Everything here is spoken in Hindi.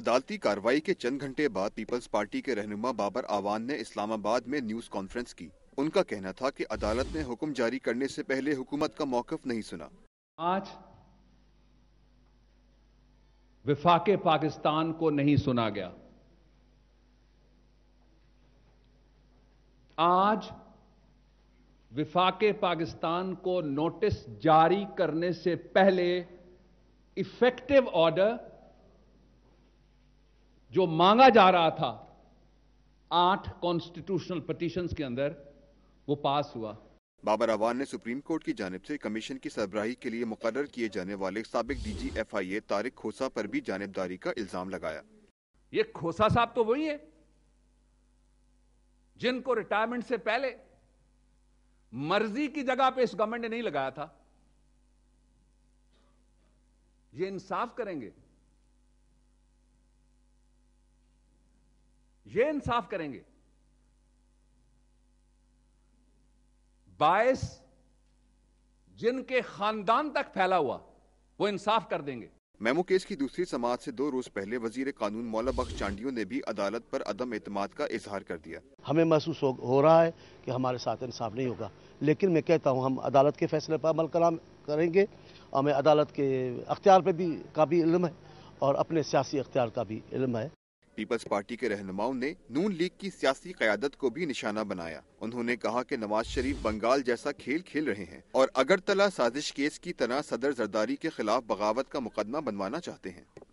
अदालती कार्रवाई के चंद घंटे बाद पीपल्स पार्टी के रहनुमा बाबर आवान ने इस्लामाबाद में न्यूज कॉन्फ्रेंस की उनका कहना था कि अदालत ने हुक्म जारी करने से पहले हुकूमत का मौकफ नहीं सुना आज विफाक पाकिस्तान को नहीं सुना गया आज विफाक पाकिस्तान को नोटिस जारी करने से पहले इफेक्टिव ऑर्डर जो मांगा जा रहा था आठ कॉन्स्टिट्यूशनल पटिशन के अंदर वो पास हुआ बाबर आवान ने सुप्रीम कोर्ट की जानब से कमीशन की सरबराही के लिए मुकर किए जाने वाले सबक D G F I A Tariq Khosa पर भी जानबदारी का इल्जाम लगाया ये खोसा साहब तो वही है जिनको रिटायरमेंट से पहले मर्जी की जगह पे इस गवर्नमेंट ने नहीं लगाया था ये इंसाफ करेंगे ये इंसाफ करेंगे बायस जिनके खानदान तक फैला हुआ वो इंसाफ कर देंगे मेमो केस की दूसरी समाज से दो रोज पहले वजीर कानून मौला बख्श चांडियो ने भी अदालत पर अदम एतमाद का इजहार कर दिया हमें महसूस हो, हो रहा है कि हमारे साथ इंसाफ नहीं होगा लेकिन मैं कहता हूँ हम अदालत के फैसले पर अमल कराम करेंगे हमें अदालत के अख्तियार पर भी का भी इल्म है और अपने सियासी अख्तियार का भी इल्म है पीपल्स पार्टी के रहनुमाओं ने नून लीग की सियासी क्यादत को भी निशाना बनाया उन्होंने कहा कि नवाज शरीफ बंगाल जैसा खेल खेल रहे हैं और अगरतला साजिश केस की तरह सदर जरदारी के खिलाफ बगावत का मुकदमा बनवाना चाहते हैं